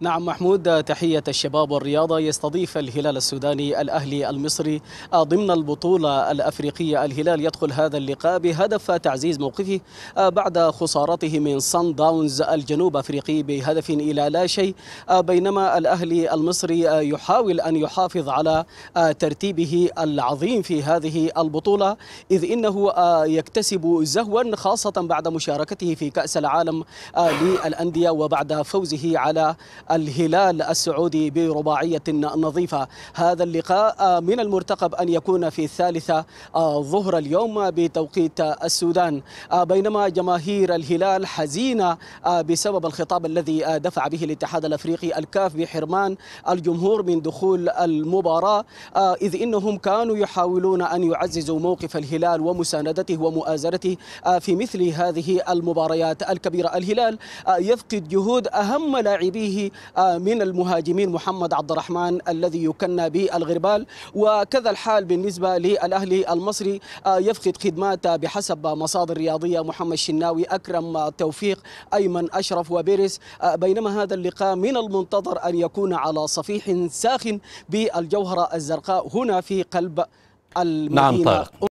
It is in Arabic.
نعم محمود تحية الشباب والرياضة يستضيف الهلال السوداني الأهلي المصري آه، ضمن البطولة الأفريقية الهلال يدخل هذا اللقاء بهدف تعزيز موقفه آه، بعد خسارته من صن داونز الجنوب أفريقي بهدف إلى لا شيء آه، بينما الأهلي المصري يحاول أن يحافظ على ترتيبه العظيم في هذه البطولة إذ إنه يكتسب زهوا خاصة بعد مشاركته في كأس العالم للأندية وبعد فوزه على الهلال السعودي برباعية نظيفة هذا اللقاء آه، من المرتقب أن يكون في الثالثة آه، ظهر اليوم بتوقيت السودان آه، بينما جماهير الهلال حزينة بسبب الخطاب الذي دفع به الاتحاد الأفريقي الكاف بحرمان الجمهور من دخول المباراة إذ إنهم كانوا يحاولون أن يعززوا موقف الهلال ومساندته ومؤازرته في مثل هذه المباريات الكبيرة الهلال يفقد جهود أهم لاعبيه آه، من المهاجمين محمد عبد الرحمن الذي يكنى بالغربال وكذا الحال بالنسبة للأهلي المصري آه، يفقد خدمات بحسب مصادر رياضية محمد الشناوي أكرم توفيق أيمن أشرف وبيرس آه، بينما هذا اللقاء من المنتظر أن يكون على صفيح ساخن بالجوهرة الزرقاء هنا في قلب نعم، المدينة نعم طارق